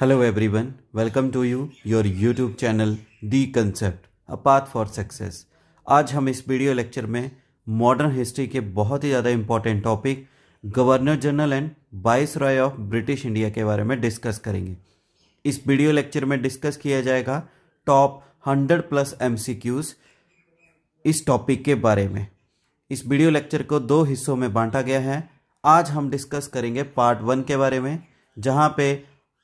Hello everyone welcome to you your YouTube channel the concept a path for success आज हम इस video lecture में modern history के बहुत ही ज़्यादा important topic governor general and viceroy of British India के बारे में डिस्कस करेंगे इस वीडियो लेक्चर में डिस्कस किया जाएगा टॉप हंड्रेड प्लस एम इस टॉपिक के बारे में इस वीडियो लेक्चर को दो हिस्सों में बांटा गया है आज हम डिस्कस करेंगे पार्ट वन के बारे में जहाँ पे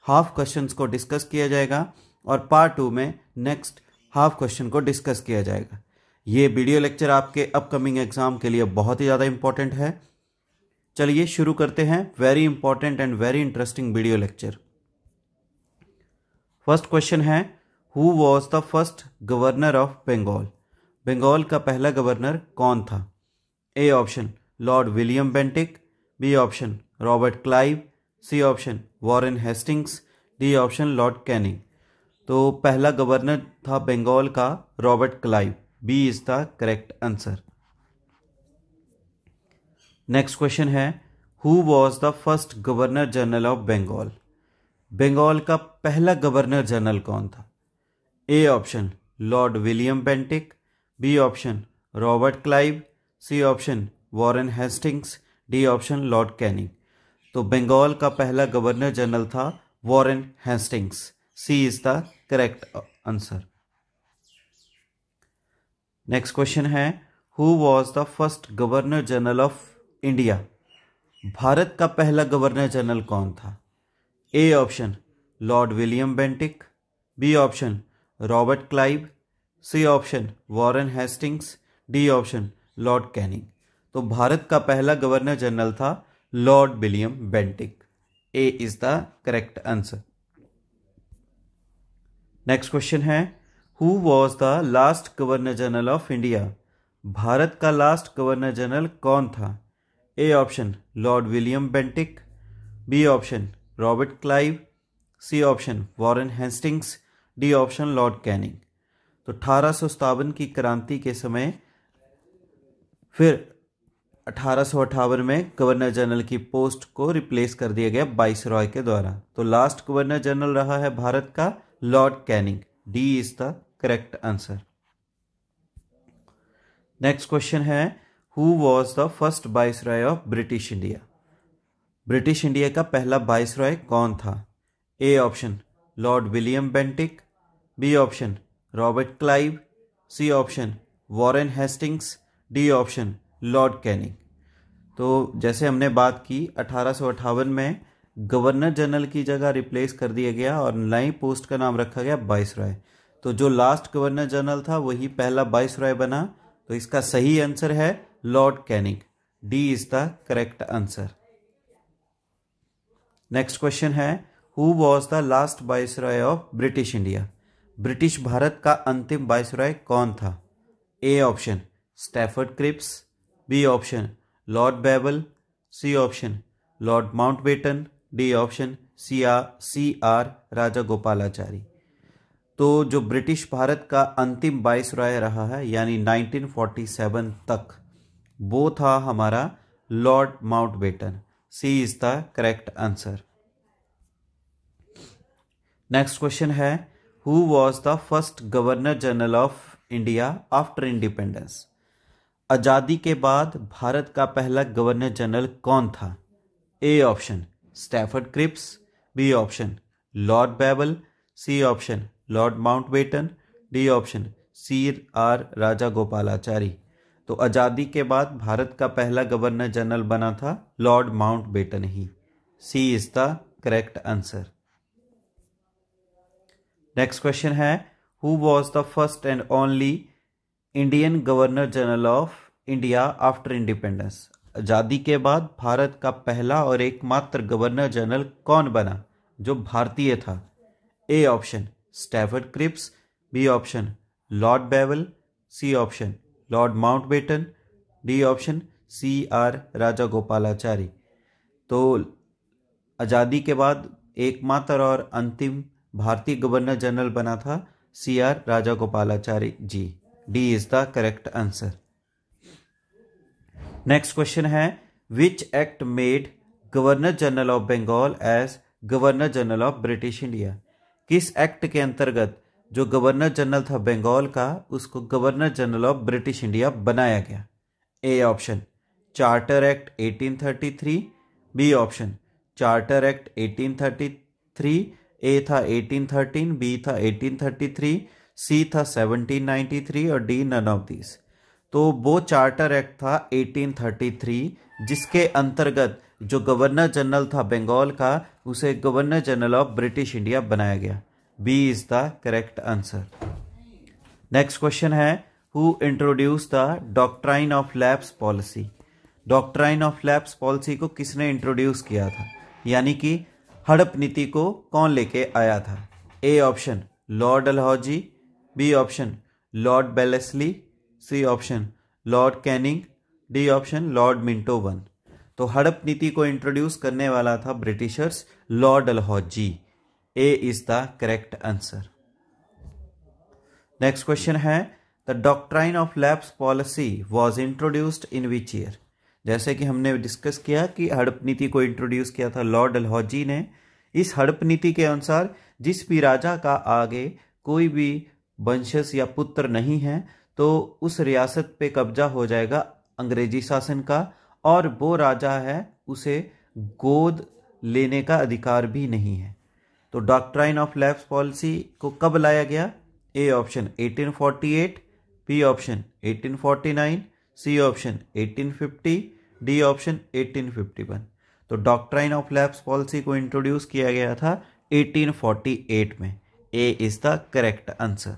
हाफ क्वेश्चंस को डिस्कस किया जाएगा और पार्ट टू में नेक्स्ट हाफ क्वेश्चन को डिस्कस किया जाएगा ये वीडियो लेक्चर आपके अपकमिंग एग्जाम के लिए बहुत ही ज़्यादा इंपॉर्टेंट है चलिए शुरू करते हैं very important and very interesting video lecture first question है who was the first governor of Bengal Bengal का पहला गवर्नर कौन था A option Lord William Bentinck B option Robert Clive C option Warren Hastings D option Lord Canning तो पहला governor था बंगाल का Robert Clive B is the correct answer next question है who was the first governor general of Bengal Bengal का पहला governor general कौन था A option Lord William Bentinck B option Robert Clive C option Warren Hastings D option Lord Canning तो बंगाल का पहला governor general था Warren Hastings C is the correct answer next question है who was the first governor general of India Bharat का पहला governor general कौन था A option Lord William Bentinck B option Robert Clive C option Warren Hastings D option Lord Canning तो भारत का पहला governor general था Lord William Bentinck A is the correct answer next question है who was the last governor general of India Bharat का last governor general कौन था A option Lord William Bentinck B option Robert Clive C option Warren Hastings D option Lord Canning तो अठारह की क्रांति के समय फिर अठारह में गवर्नर जनरल की पोस्ट को रिप्लेस कर दिया गया बाइस रॉय के द्वारा तो लास्ट गवर्नर जनरल रहा है भारत का Lord Canning D is the correct answer next question है who was the first viceroy of British India British India का पहला बाइस रॉय कौन था A option Lord William Bentinck B option Robert Clive C option Warren Hastings D option Lord Canning तो जैसे हमने बात की अठारह में गवर्नर जनरल की जगह रिप्लेस कर दिया गया और नई पोस्ट का नाम रखा गया बाइस रॉय तो जो लास्ट गवर्नर जनरल था वही पहला बाइस रॉय बना तो इसका सही आंसर है Lord Canning D is the correct answer next question है who was the last roy of British India British Bharat का अंतिम रॉय कौन था A option Stafford Cripps B option Lord Wavell C option Lord Mountbatten D option C R C R Rajagopalachari तो जो British Bharat का अंतिम बाईस राय रहा है यानी 1947 तक वो था हमारा Lord Mountbatten C is the correct answer next question है who was the first governor general of India after independence आज़ादी के बाद भारत का पहला गवर्नर जनरल कौन था A option Stafford Cripps B option Lord Wavell C option Lord Mountbatten D option C R Rajagopalachari तो आज़ादी के बाद भारत का पहला गवर्नर जनरल बना था लॉर्ड माउंटबेटन ही C is the correct answer next question है who was the first and only Indian governor general of India after independence आज़ादी के बाद भारत का पहला और एकमात्र गवर्नर जनरल कौन बना जो भारतीय था A option Stafford Cripps B option lord Wavell C option Lord Mountbatten D option C R Rajagopalachari तो आज़ादी के बाद एकमात्र और अंतिम भारतीय गवर्नर जनरल बना था C R Rajagopalachari ji D is the correct answer next question है which act made governor general of Bengal as governor general of British India किस एक्ट के अंतर्गत जो गवर्नर जनरल था बंगाल का उसको governor general of British India बनाया गया A option charter act 1833 B option charter act 1833 A था 1813 बी था 1833 सी था 1793 और डी नन ऑफ दीज तो वो चार्टर एक्ट था 1833 जिसके अंतर्गत जो गवर्नर जनरल था बंगाल का उसे governor general of British India बनाया गया B is the correct answer next question है who introduce the doctrine of lapse policy doctrine of lapse policy को किसने इंट्रोड्यूस किया था यानी कि हड़प नीति को कौन लेके आया था A option lord Dalhousie B option lord Wellesley C option Lord Canning D option lord Minto one तो हड़प नीति को इंट्रोड्यूस करने वाला था Britishers lord Dalhousie A is the correct answer next question है the doctrine of lapse policy was introduced in which year जैसे कि हमने डिस्कस किया कि हड़प नीति को इंट्रोड्यूस किया था लॉर्ड अलहौजी ने इस हड़प नीति के अनुसार जिस भी राजा का आगे कोई भी वंशज या पुत्र नहीं है तो उस रियासत पे कब्जा हो जाएगा अंग्रेजी शासन का और वो राजा है उसे गोद लेने का अधिकार भी नहीं है तो डॉक्ट्राइन ऑफ लैब्स पॉलिसी को कब लाया गया A option 1848 B option 1849 C option 1850 D option 1851 तो डॉक्ट्राइन ऑफ लैब्स पॉलिसी को इंट्रोड्यूस किया गया था 1848 में A is the correct answer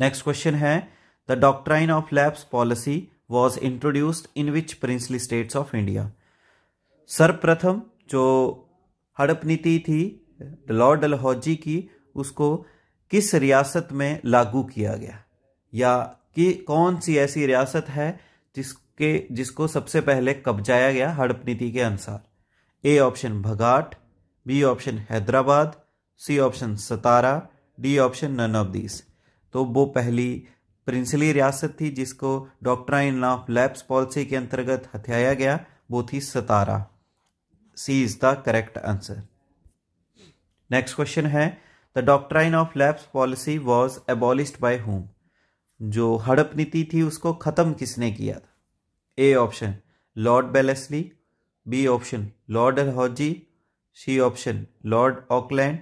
next question है the doctrine of lapse policy was introduced in which princely states of India सर्वप्रथम जो हड़प नीति थी लॉर्ड डलहौजी की उसको किस रियासत में लागू किया गया या कि कौन सी ऐसी रियासत है जिसके जिसको सबसे पहले कब्जाया गया हड़प नीति के अनुसार A option Bhagat B option Hyderabad C option Satara D option none of these तो वो पहली प्रिंसली रियासत थी जिसको डॉक्ट्राइन ऑफ लैब्स पॉलिसी के अंतर्गत हथियाया गया वो थी Satara C is the correct answer next question है the doctrine of lapse policy was abolished by whom जो हड़प नीति थी उसको खत्म किसने किया था A option lord Wellesley B option lord Dalhousie C option lord Auckland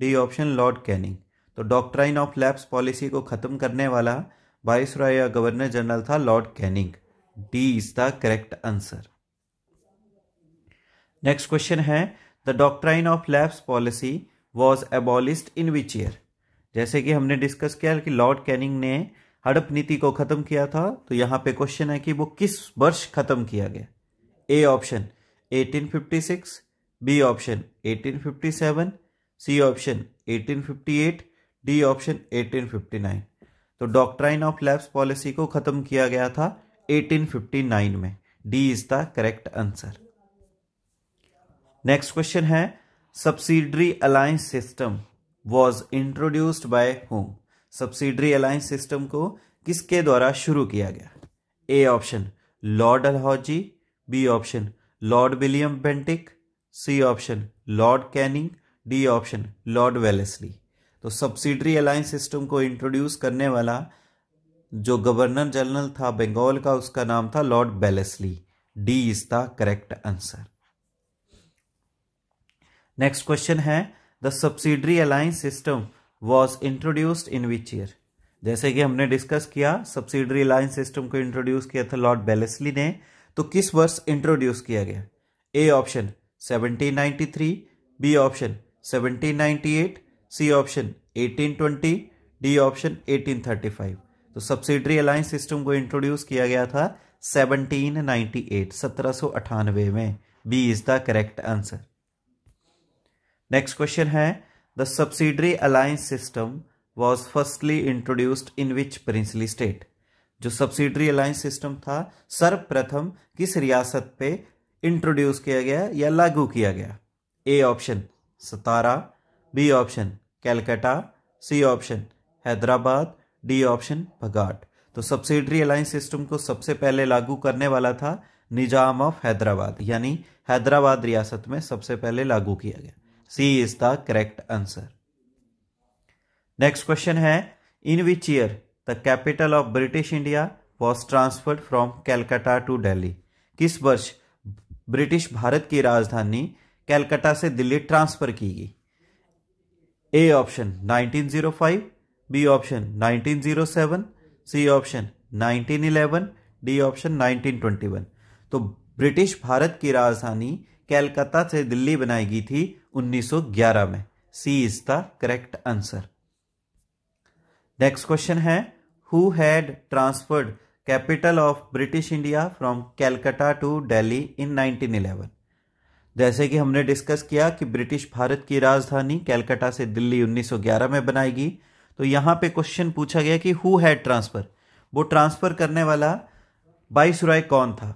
D option Lord Canning तो डॉक्ट्राइन ऑफ लैप्स पॉलिसी को ख़त्म करने वाला वायसराय या गवर्नर जनरल था lord Canning D is the correct answer next question है the doctrine of lapse policy was abolished in which year जैसे कि हमने डिस्कस किया कि लॉर्ड कैनिंग ने हड़प नीति को खत्म किया था तो यहां पे क्वेश्चन है कि वो किस वर्ष खत्म किया गया A option 1856 B option 1857 C option 1858 D option 1859 तो डॉक्ट्राइन ऑफ लैब्स पॉलिसी को खत्म किया गया था 1859 में D is the correct answer next question है subsidiary alliance system was introduced by whom subsidiary alliance system को किसके द्वारा शुरू किया गया A option lord Dalhousie B option Lord William Bentinck C option Lord Canning D option lord Wellesley तो subsidiary alliance system को introduce करने वाला जो गवर्नर जनरल था बंगाल का उसका नाम था lord Wellesley D is the correct answer next question है the subsidiary alliance system was introduced in which year जैसे कि हमने डिस्कस किया सब्सिडरी अलायंस सिस्टम को इंट्रोड्यूस किया था लॉर्ड बेलेसली ने तो किस वर्ष इंट्रोड्यूस किया गया A option 1793 B option 1798 C option 1820 D option 1835 तो सब्सिडरी अलायंस सिस्टम को इंट्रोड्यूस किया गया था 1798 1798 में B is the correct answer next question है the subsidiary alliance system was firstly introduced in which princely state जो सब्सिडरी अलायंस सिस्टम था सर्वप्रथम किस रियासत पे इंट्रोड्यूस किया गया या लागू किया गया A option Satara B option Calcutta C option Hyderabad D option Bhagat तो सब्सिडरी अलायंस सिस्टम को सबसे पहले लागू करने वाला था निजाम ऑफ हैदराबाद यानी हैदराबाद रियासत में सबसे पहले लागू किया गया C is the correct answer next question है in which year the capital of British India was transferred from Calcutta to Delhi किस वर्ष ब्रिटिश भारत की राजधानी कैलकाटा से दिल्ली ट्रांसफर की गई A option 1905, B option 1907, C option 1911, D option 1921. तो ब्रिटिश भारत की राजधानी कैलकाता से दिल्ली बनाई गई थी 1911 में C is the correct answer next question है who had transferred capital of British India from Calcutta to Delhi in 1911 जैसे कि हमने डिस्कस किया कि ब्रिटिश भारत की राजधानी कैलकाटा से दिल्ली 1911 में बनाएगी तो यहाँ पे क्वेश्चन पूछा गया कि हु हैड ट्रांसफ़र वो ट्रांसफ़र करने वाला बाईसराय कौन था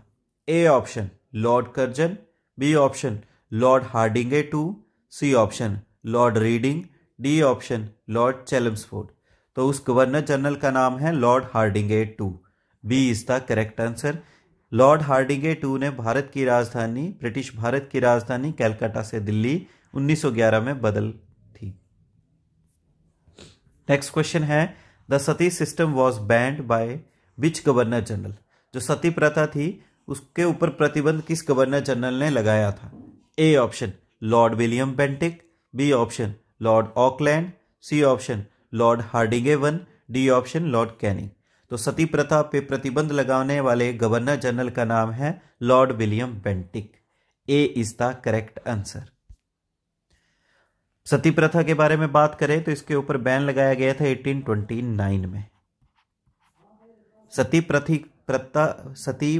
A option lord Curzon B option lord Hardinge two C option lord Reading D option lord Chelmsford तो उस गवर्नर जनरल का नाम है lord Hardinge two B is the correct answer lord Hardinge two ने भारत की राजधानी ब्रिटिश भारत की राजधानी कैलकाटा से दिल्ली 1911 में बदल थी नेक्स्ट क्वेश्चन है the sati system was banned by which governor general जो सती प्रथा थी उसके ऊपर प्रतिबंध किस गवर्नर जनरल ने लगाया था A option Lord William Bentinck B option lord Auckland C option lord Hardinge one D option Lord Canning तो सती प्रथा पे प्रतिबंध लगाने वाले गवर्नर जनरल का नाम है lord William Bentinck A is the correct answer सती प्रथा के बारे में बात करें तो इसके ऊपर बैन लगाया गया था 1829 में सती प्रथा सती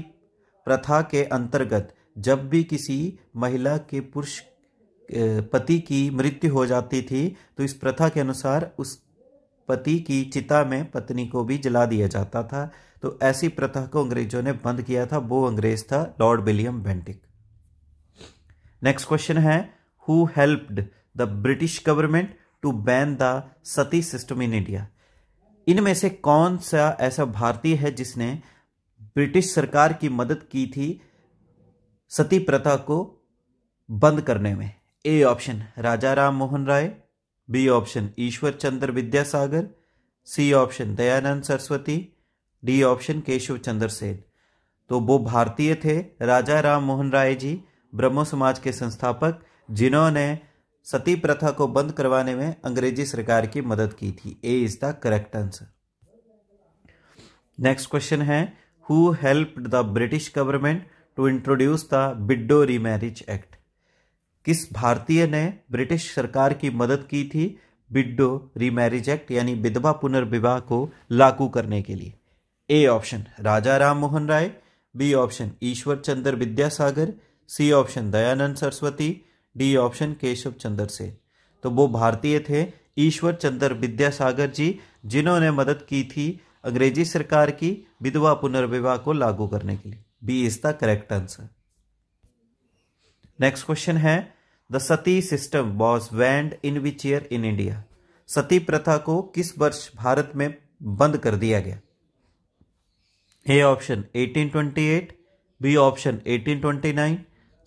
प्रथा के अंतर्गत जब भी किसी महिला के पुरुष पति की मृत्यु हो जाती थी तो इस प्रथा के अनुसार उस पति की चिता में पत्नी को भी जला दिया जाता था तो ऐसी प्रथा को अंग्रेजों ने बंद किया था वो अंग्रेज था Lord William Bentinck next question है who helped the British government to ban the sati system in India इनमें से कौन सा ऐसा भारतीय है जिसने ब्रिटिश सरकार की मदद की थी सती प्रथा को बंद करने में A option Raja Ram Mohan Roy B option Ishwar Chandra Vidyasagar C option Dayanand Saraswati D option Keshav Chandra Sen तो वो भारतीय थे राजा राम मोहन राय जी ब्रह्मो समाज के संस्थापक जिन्होंने सती प्रथा को बंद करवाने में अंग्रेजी सरकार की मदद की थी A is the correct answer next question है who help the British government to introduce the widow remarriage act किस भारतीय ने ब्रिटिश सरकार की मदद की थी बिड्डो रीमैरिज एक्ट यानी विधवा पुनर्विवाह को लागू करने के लिए A option Raja Ram Mohan Roy B option Ishwar Chandra Vidyasagar C option Dayanand Saraswati D option Keshav Chandra Sen तो वो भारतीय थे ईश्वर चंद्र विद्यासागर जी जिन्होंने मदद की थी अंग्रेजी सरकार की विधवा पुनर्विवाह को लागू करने के लिए B is the correct answer next question है the sati system was banned in which year in India सती प्रथा को किस वर्ष भारत में बंद कर दिया गया A option 1828, B option 1829,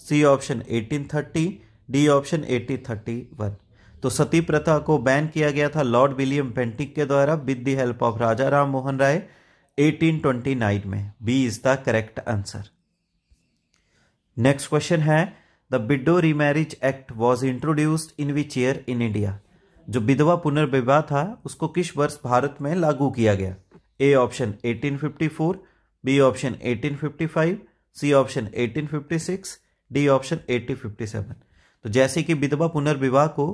C option 1830, D option 1831. तो सती प्रथा को बैन किया गया था लॉर्ड विलियम पेंटिक के द्वारा with the help of Raja Ram Mohan Roy 1829 में B is the correct answer next question है the widow remarriage act was introduced in which year in India जो विधवा पुनर्विवाह था उसको किस वर्ष भारत में लागू किया गया A option 1854, B option 1855, C option 1856, D option 1857. तो जैसे कि विधवा पुनर्विवाह को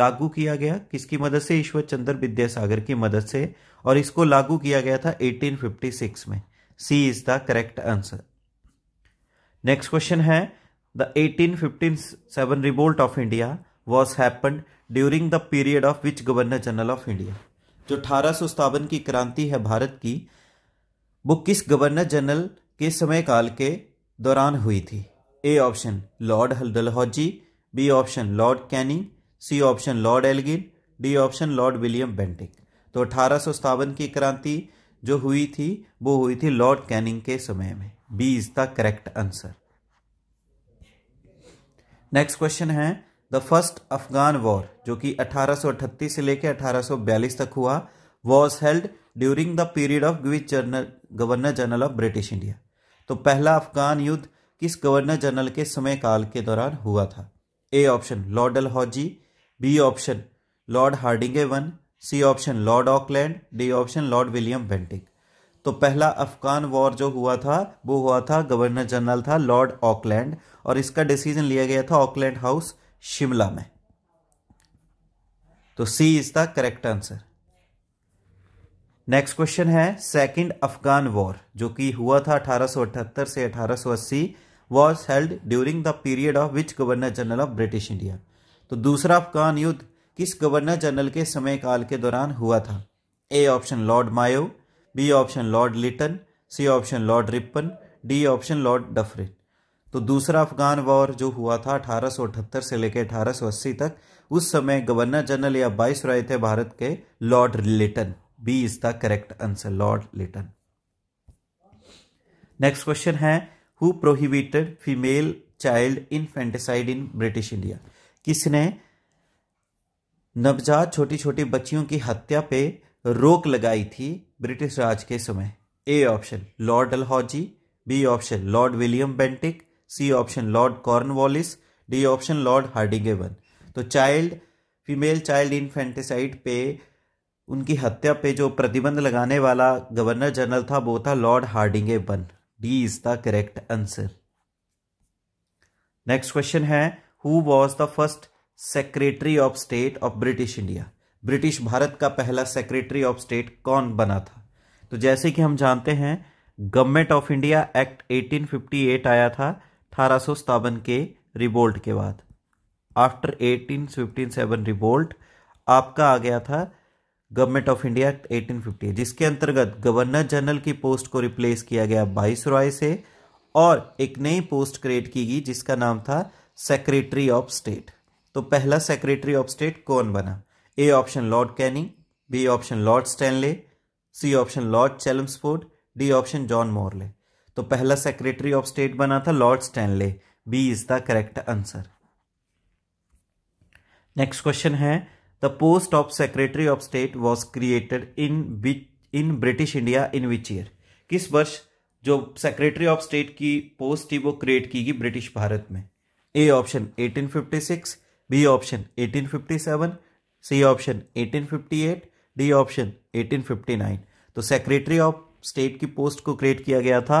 लागू किया गया किसकी मदद से ईश्वर चंद्र विद्यासागर की मदद से और इसको लागू किया गया था 1856 में C is the correct answer next question है The 1857 revolt of India was happened during the period of which governor general of India जो अठारह सौ की क्रांति है भारत की वो किस गवर्नर जनरल के समय काल के दौरान हुई थी A option lord Dalhousie B option Lord Canning C option lord Elgin D option Lord William Bentinck तो अठारह सौ की क्रांति जो हुई थी वो हुई थी लॉर्ड कैनिंग के समय में B is the correct answer next question है द फर्स्ट अफगान वॉर जो कि 1838 से लेकर 1842 तक हुआ was held during the period of which general governor general of British India तो पहला अफगान युद्ध किस गवर्नर जनरल के समय काल के दौरान हुआ था A option lord Dalhousie B option lord Hardinge one C option lord Auckland D option Lord William Bentinck तो पहला अफगान वॉर जो हुआ था वो हुआ था गवर्नर जनरल था लॉर्ड ऑकलैंड और इसका डिसीजन लिया गया था ऑकलैंड हाउस शिमला में तो C is the correct answer next question है सेकंड अफगान वॉर जो कि हुआ था 1878 से 1880 was held during the period of which governor general of British India तो दूसरा अफगान युद्ध किस गवर्नर जनरल के समय काल के दौरान हुआ था A option lord Mayo B option lord Lytton C option lord Ripon D option lord Dufferin तो दूसरा अफगान वॉर जो हुआ था अठारह से लेकर अठारह तक उस समय गवर्नर जनरल या बाइस राय थे भारत के lord Lytton B is the correct answer lord Lytton next question है who prohibited female child infanticide in British India किसने नवजात छोटी छोटी बच्चियों की हत्या पे रोक लगाई थी ब्रिटिश राज के समय A option lord Dalhousie B option Lord William Bentinck C option lord Cornwallis D option lord Hardinge one तो चाइल्ड फीमेल चाइल्ड इन्फेंटिसाइड पे उनकी हत्या पे जो प्रतिबंध लगाने वाला गवर्नर जनरल था वो था lord Hardinge one D is the correct answer next question है who was the first secretary of state of British India British Bharat का पहला सेक्रेटरी ऑफ स्टेट कौन बना था तो जैसे कि हम जानते हैं गवर्नमेंट ऑफ इंडिया एक्ट 1858 आया था अठारह के रिवोल्ट के बाद आफ्टर 1857 रिवोल्ट आपका आ गया था government of India act eighteen जिसके अंतर्गत गवर्नर जनरल की पोस्ट को रिप्लेस किया गया बाईस रॉय से और एक नई पोस्ट क्रिएट की गई जिसका नाम था सेक्रेटरी ऑफ स्टेट तो पहला सेक्रेटरी ऑफ स्टेट कौन बना A option Lord Canning B option lord Stanley C option lord Chelmsford D option John Morley तो पहला सेक्रेटरी ऑफ स्टेट बना था lord Stanley B is the correct answer next question है the post of secretary of state was created in in British India in which year किस वर्ष जो secretary of state की post थी वो create की गई ब्रिटिश भारत में A option 1856 B option 1857 C option 1858, D option 1859. तो सेक्रेटरी ऑफ स्टेट की पोस्ट को क्रिएट किया गया था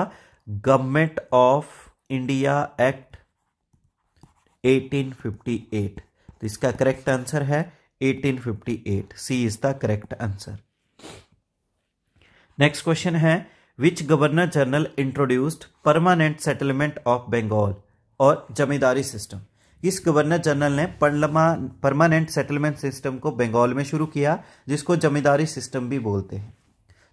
गवर्नमेंट ऑफ इंडिया एक्ट 1858. तो इसका करेक्ट आंसर है 1858. C is the correct answer next question है which governor general introduced permanent settlement of Bengal और जमींदारी सिस्टम इस गवर्नर जनरल ने परमा परमानेंट सेटलमेंट सिस्टम को बंगाल में शुरू किया जिसको जमींदारी सिस्टम भी बोलते हैं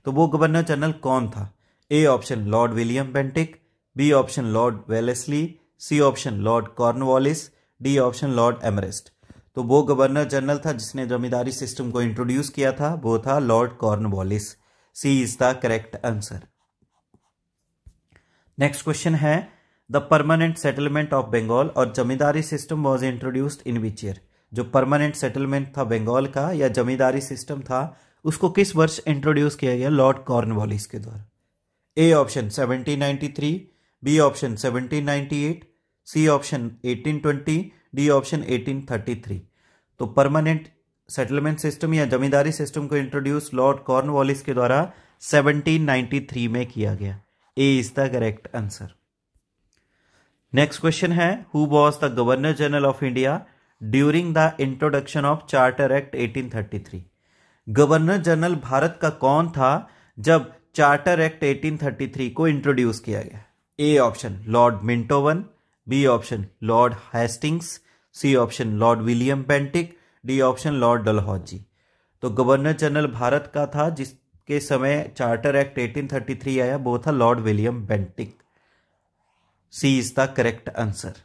तो वो गवर्नर जनरल कौन था A option Lord William Bentinck B option lord Wellesley C option lord Cornwallis D option lord Amherst तो वो गवर्नर जनरल था जिसने जमींदारी सिस्टम को इंट्रोड्यूस किया था वो था lord Cornwallis C is the correct answer next question है the permanent settlement of Bengal और zamindari system was introduced in which year जो परमानेंट सेटलमेंट था बंगाल का या जमींदारी सिस्टम था उसको किस वर्ष इंट्रोड्यूस किया गया लॉर्ड कॉर्नवॉलिस के द्वारा A option 1793 B option 1798 C option 1820 D option 1833 तो परमानेंट सेटलमेंट सिस्टम या जमींदारी सिस्टम को इंट्रोड्यूस लॉर्ड कॉर्नवॉलिस के द्वारा 1793 में किया गया A is the correct answer next question है who was the governor general of India during the introduction of charter act 1833 governor general भारत का कौन था जब चार्टर एक्ट 1833 को इंट्रोड्यूस किया गया A option lord Minto one B option lord Hastings C option Lord William Bentinck D option lord Dalhousie तो governor general भारत का था जिसके समय चार्टर एक्ट 1833 आया वो था Lord William Bentinck C is the correct answer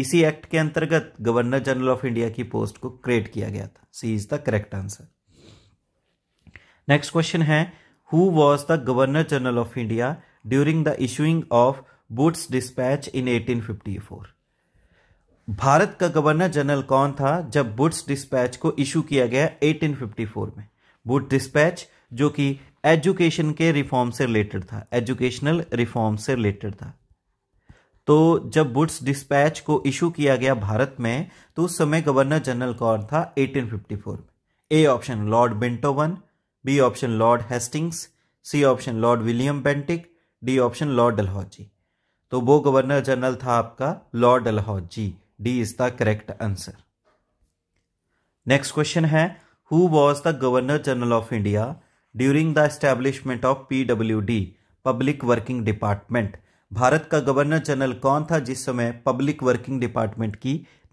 इसी एक्ट के अंतर्गत गवर्नर जनरल ऑफ इंडिया की पोस्ट को क्रिएट किया गया था C is the correct answer next question है who was the governor general of India during the issuing of Wood's despatch in 1854 भारत का गवर्नर जनरल कौन था जब बुट्स डिस्पैच को इशू किया गया 1854 में बुट डिस्पैच जो कि एजुकेशन के रिफॉर्म से रिलेटेड था एजुकेशनल रिफॉर्म से रिलेटेड था तो जब बुड्स डिस्पैच को इशू किया गया भारत में तो उस समय गवर्नर जनरल कौन था 1854 में A option lord Minto one B option lord Hastings C option Lord William Bentinck D option lord Dalhousie तो वो गवर्नर जनरल था आपका lord Dalhousie D is the correct answer next question है who was the governor general of India during the establishment of PW D public working department भारत का governor general कौन था जिस समय पब्लिक वर्किंग डिपार्टमेंट की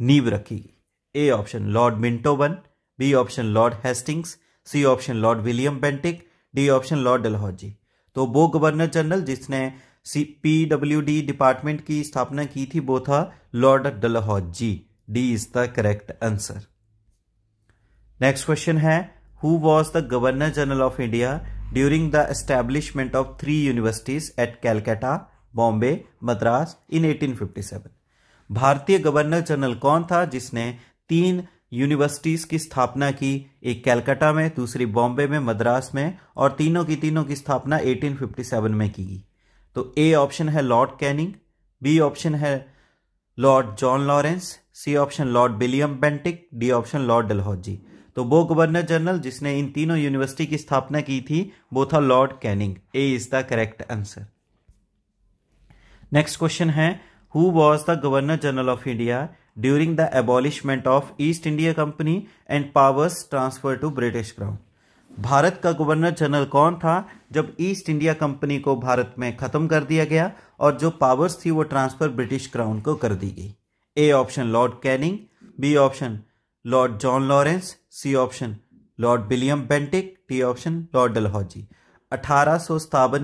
नींव रखी गई A option lord Minto one B option lord Hastings C option Lord William Bentinck D option lord Dalhousie तो वो गवर्नर जनरल जिसने C P W D department की स्थापना की थी वो था lord Dalhousie D is the correct answer next question है who was the governor general of India during the establishment of three universities at Calcutta Bombay Madras in 1857 भारतीय governor general कौन था जिसने तीन यूनिवर्सिटीज की स्थापना की एक कैलकाटा में दूसरी बॉम्बे में मद्रास में और तीनों की तीनों की स्थापना 1857 में की गई तो ए ऑप्शन है लॉर्ड कैनिंग बी ऑप्शन है lord John Lawrence C option Lord William Bentinck D option lord Dalhousie तो वो गवर्नर जनरल जिसने इन तीनों यूनिवर्सिटी की स्थापना की थी वो था lord Canning A is the correct answer next question है who was the governor general of India during the abolishment of East India company and powers transfer to British crown भारत का गवर्नर जनरल कौन था जब east India company को भारत में ख़त्म कर दिया गया और जो पावर्स थी वो ट्रांसफ़र ब्रिटिश क्राउन को कर दी गई A option Lord Canning B option lord John Lawrence C option Lord William Bentinck D option lord Dalhousie अठारह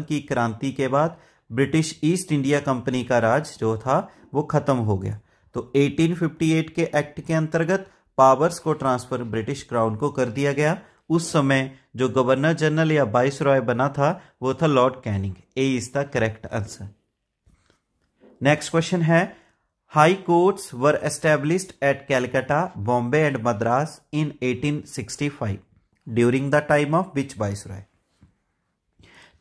की क्रांति के बाद ब्रिटिश ईस्ट इंडिया कंपनी का राज जो था वो ख़त्म हो गया तो 1858 के एक्ट के अंतर्गत पावर्स को ट्रांसफ़र ब्रिटिश क्राउन को कर दिया गया उस समय जो गवर्नर जनरल या बाइस रॉय बना था वो था lord Canning A is the correct answer next question है high courts were established at Calcutta Bombay and Madras in 1865 during the time of which viceroy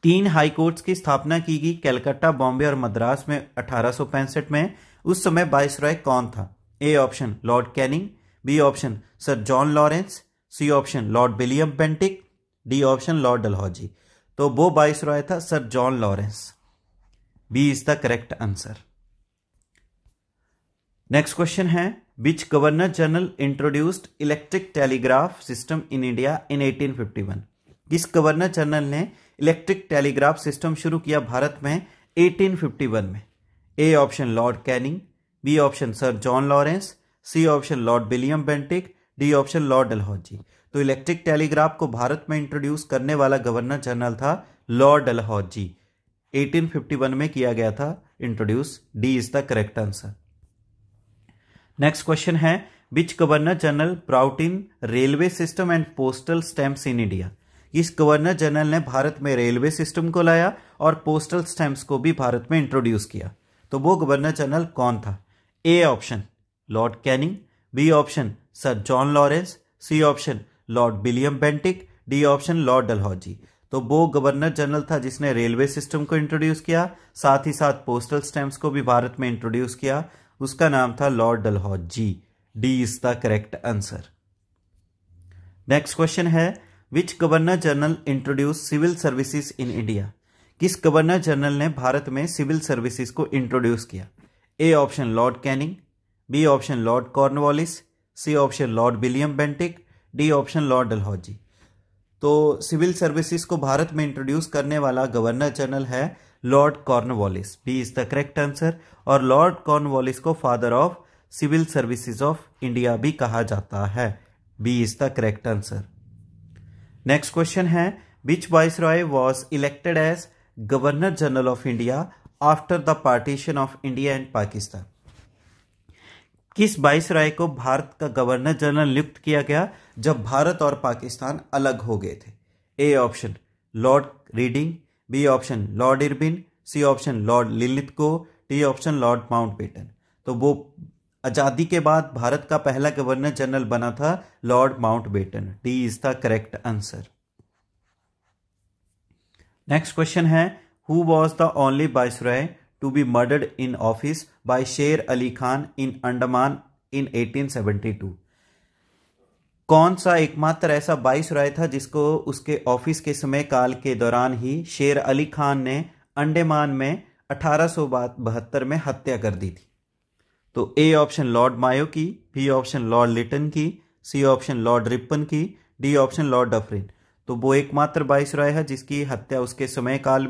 तीन हाई कोर्ट्स की स्थापना की गई कैलकत्ता बॉम्बे और मद्रास में अठारह में उस समय बाइसराय कौन था A option Lord Canning B option sir John Lawrence C option Lord William Bentinck D option lord Dalhousie तो वो रॉय था sir John Lawrence B is the correct answer next question है which governor general introduced electric telegraph system in India in 1851 किस governor general ने electric telegraph system शुरू किया भारत में 1851 में A option Lord Canning B option sir John Lawrence C option Lord William Bentinck D option lord Dalhousie तो electric telegraph को भारत में इंट्रोड्यूस करने वाला गवर्नर जनरल था लॉर्ड डलहौजी 1851 में किया गया था introduce D is the correct answer next question है which governor general brought in railway system and postal stamp in India इस गवर्नर जनरल ने भारत में रेलवे सिस्टम को लाया और पोस्टल स्टैम्प्स को भी भारत में इंट्रोड्यूस किया तो वो गवर्नर जनरल कौन था A option Lord Canning B option sir John Lawrence C option Lord William Bentinck D option lord Dalhousie तो वो गवर्नर जनरल था जिसने रेलवे सिस्टम को इंट्रोड्यूस किया साथ ही साथ पोस्टल स्टैम्प्स को भी भारत में इंट्रोड्यूस किया उसका नाम था lord Dalhousie D is the correct answer next question है which governor general introduce civil services in India किस गवर्नर जनरल ने भारत में सिविल सर्विसेज को इंट्रोड्यूस किया A option Lord Canning B option lord Cornwallis C option Lord William Bentinck D option lord Dalhousie तो civil services को भारत में introduce करने वाला गवर्नर जनरल है lord Cornwallis B is the correct answer और Lord Cornwallis को father of civil services of India भी कहा जाता है B is the correct answer next question है which viceroy was elected as governor general of India after the partition of India and Pakistan किस बाईस राय को भारत का गवर्नर जनरल नियुक्त किया गया जब भारत और पाकिस्तान अलग हो गए थे A option lord Reading B option lord Irwin C option lord Linlithgow D option lord Mountbatten तो वो आज़ादी के बाद भारत का पहला गवर्नर जनरल बना था lord Mountbatten D is the correct answer next question है who was the only viceroy to be murdered in office by Sher Ali Khan इन अंडमान इन 1872 कौन सा एकमात्र ऐसा बाइस रॉय था जिसको उसके ऑफिस के समय काल के दौरान ही शेर अली खान ने अंडमान में अठारह में हत्या कर दी थी तो ए ऑप्शन लॉर्ड मायो की बी ऑप्शन लॉर्ड लिटन की सी ऑप्शन लॉर्ड रिपन की डी ऑप्शन लॉर्ड डफरिन तो वो एकमात्र राय है जिसकी हत्या उसके समय काल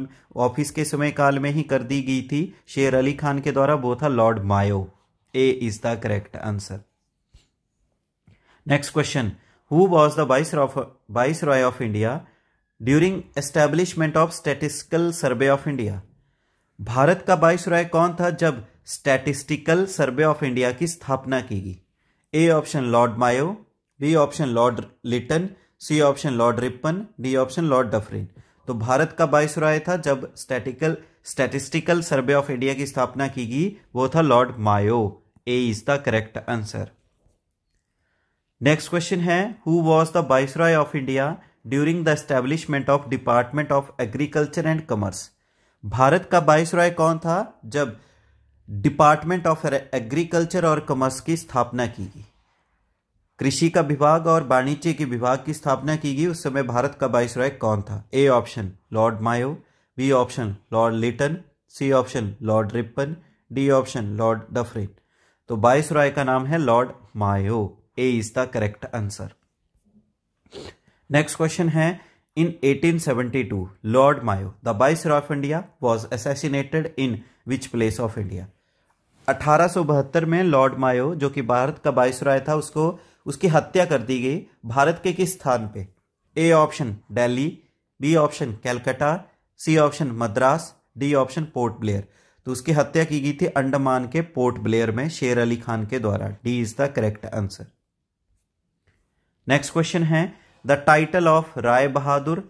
ऑफिस के समय काल में ही कर दी गई थी शेर अली खान के द्वारा वो था lord Mayo A is the correct answer next question who was the viceroy of India during establishment of statistical survey of India Bharat का रॉय कौन था जब स्टैटिस्टिकल सर्वे ऑफ इंडिया की स्थापना की गई A option lord Mayo B option lord Lytton C option lord Ripon D option lord Dufferin तो भारत का राय था जब statical statistical survey of India की स्थापना की गई वो था lord Mayo A is the correct answer next question है who was the viceroy of India during the establishment of department of agriculture and commerce भारत का राय कौन था जब डिपार्टमेंट ऑफ एग्रीकल्चर और कॉमर्स की स्थापना की गई कृषि का विभाग और वाणिज्य के विभाग की स्थापना की गई उस समय भारत का राय कौन था A option lord Mayo B option lord Lytton C option lord Ripon D option lord Dufferin तो राय का नाम है lord Mayo A is the correct answer next question है in 1872 lord Mayo the viceroy of India was assassinated in which place of India 1872 में Lord मायो जो कि भारत का वायसराय था उसको उसकी हत्या कर दी गई भारत के किस स्थान पे A option Delhi B option Calcutta C option Madras D option Port Blair तो उसकी हत्या की गई थी अंडमान के पोर्ट ब्लेयर में शेर अली खान के द्वारा D is the correct answer next question है the title of Rai Bahadur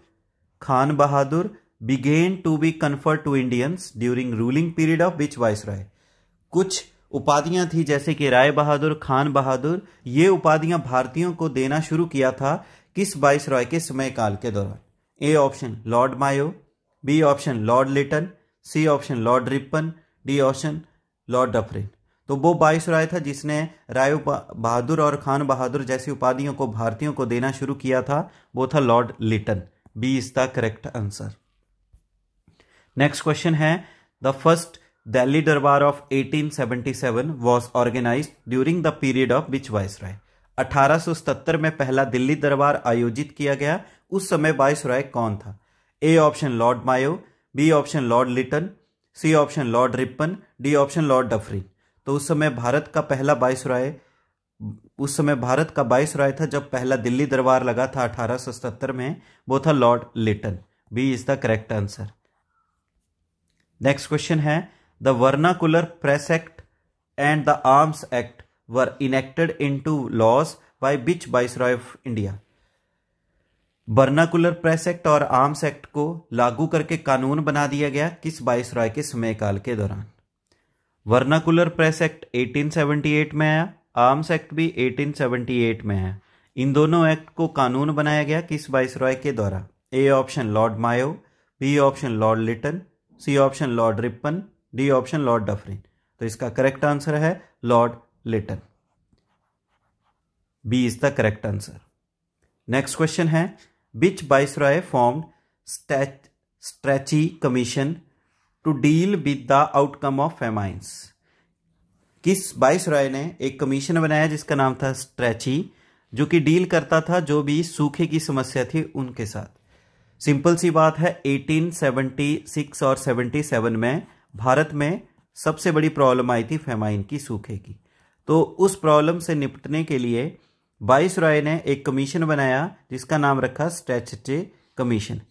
Khan Bahadur began to be conferred to Indians during ruling period of which viceroy कुछ उपाधियां थी जैसे कि राय बहादुर खान बहादुर ये उपाधियां भारतीयों को देना शुरू किया था किस बाइस रॉय के समय काल के दौरान A option lord Mayo B option lord Lytton C option lord Ripon D option lord Dufferin तो वो बाईस राय था जिसने राय बहादुर और खान बहादुर जैसी उपाधियों को भारतीयों को देना शुरू किया था वो था lord Lytton B is the correct answer next question है the first Delhi Durbar of 1877 was organized during the period of which viceroy? 1877 में पहला दिल्ली दरबार आयोजित किया गया उस समय राय कौन था A option lord Mayo B option lord Lytton C option lord Ripon D option lord Dufferin तो उस समय भारत का पहला राय उस समय भारत का राय था जब पहला दिल्ली दरबार लगा था 1877 में वो था lord Lytton B is the correct answer next question है The Vernacular Press Act and the Arms Act were enacted into laws by which Viceroy of India vernacular press act और आर्म्स एक्ट को लागू करके कानून बना दिया गया किस राय के समय काल के दौरान वर्नाकुलर प्रेस एक्ट 1878 में आया आर्म्स एक्ट भी 1878 में आया इन दोनों एक्ट को कानून बनाया गया किस राय के द्वारा A option lord Mayo B option lord Lytton C option lord Ripon D option lord Dufferin तो इसका करेक्ट आंसर है lord Lytton B is the correct answer next question है which viceroy form Strachey commission to deal with the outcome of famines किस बाइस रॉय ने एक commission बनाया जिसका नाम था स्ट्रेची जो कि डील करता था जो भी सूखे की समस्या थी उनके साथ सिंपल सी बात है 1876 और 77 में भारत में सबसे बड़ी प्रॉब्लम आई थी फेमाइन की सूखे की तो उस प्रॉब्लम से निपटने के लिए बाईस राय ने एक कमीशन बनाया जिसका नाम रखा स्टैचटे कमीशन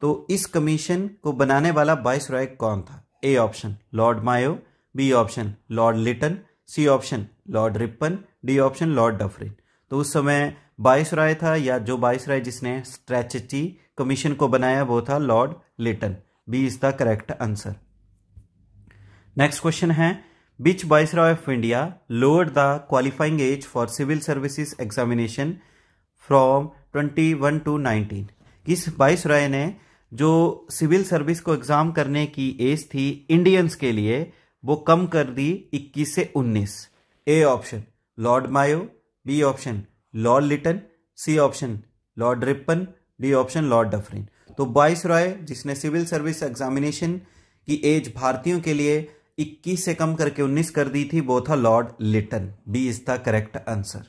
तो इस कमीशन को बनाने वाला बाईस राय कौन था A option lord Mayo B option lord Lytton C option lord Ripon D option lord Dufferin तो उस समय बाईस राय था या जो बाईस राय जिसने स्ट्रेचटी कमीशन को बनाया वो था lord Lytton B is the correct answer next question है which viceroy of india lowered the qualifying age for civil services examination from 21 to 19 किस रॉय ने जो सिविल सर्विस को एग्जाम करने की एज थी इंडियंस के लिए वो कम कर दी 21 से 19 A option lord Mayo B option lord Lytton C option lord Ripon D option lord Dufferin तो बाइस रॉय जिसने सिविल सर्विस एग्जामिनेशन की एज भारतीयों के लिए 21 से कम करके 19 कर दी थी वो था lord Lytton B is the correct answer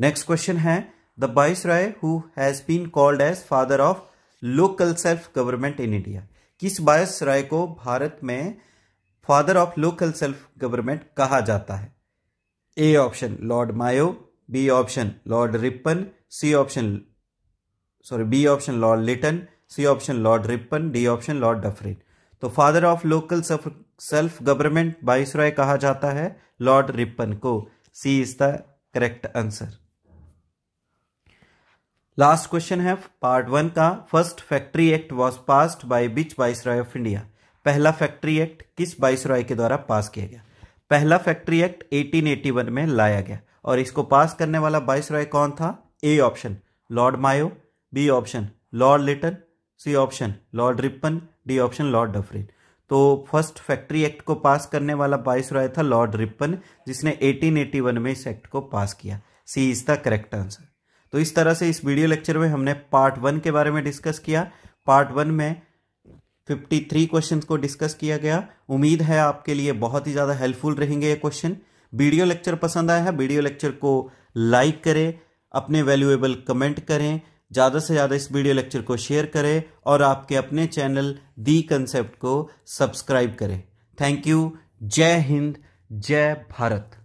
next question है the viceroy who has been called as father of local self government in India किस बायस राय को भारत में father of local self government कहा जाता है A option lord Mayo B option lord Ripon C option sorry B option lord Lytton C option lord Ripon D option lord Dufferin तो father of local self government रॉय कहा जाता है lord Ripon को C is the correct answer last question है part one का first factory act was passed by viceroy of India पहला factory act किस रॉय के द्वारा पास किया गया पहला फैक्ट्री एक्ट 1881 में लाया गया और इसको पास करने वाला रॉय कौन था A option lord Mayo B option lord Lytton C option lord Ripon D option lord Dufferin तो फर्स्ट फैक्ट्री एक्ट को पास करने वाला रॉय था लॉर्ड रिपन जिसने 1881 में इस एक्ट को पास किया C is the correct answer तो इस तरह से इस वीडियो लेक्चर में हमने पार्ट वन के बारे में डिस्कस किया पार्ट वन में 53 क्वेश्चंस को डिस्कस किया गया उम्मीद है आपके लिए बहुत ही ज़्यादा हेल्पफुल रहेंगे ये क्वेश्चन वीडियो लेक्चर पसंद आया है वीडियो लेक्चर को लाइक करें अपने वैल्यूएबल कमेंट करें ज़्यादा से ज़्यादा इस वीडियो लेक्चर को शेयर करें और आपके अपने चैनल दी कंसेप्ट को सब्सक्राइब करें थैंक यू जय हिंद जय भारत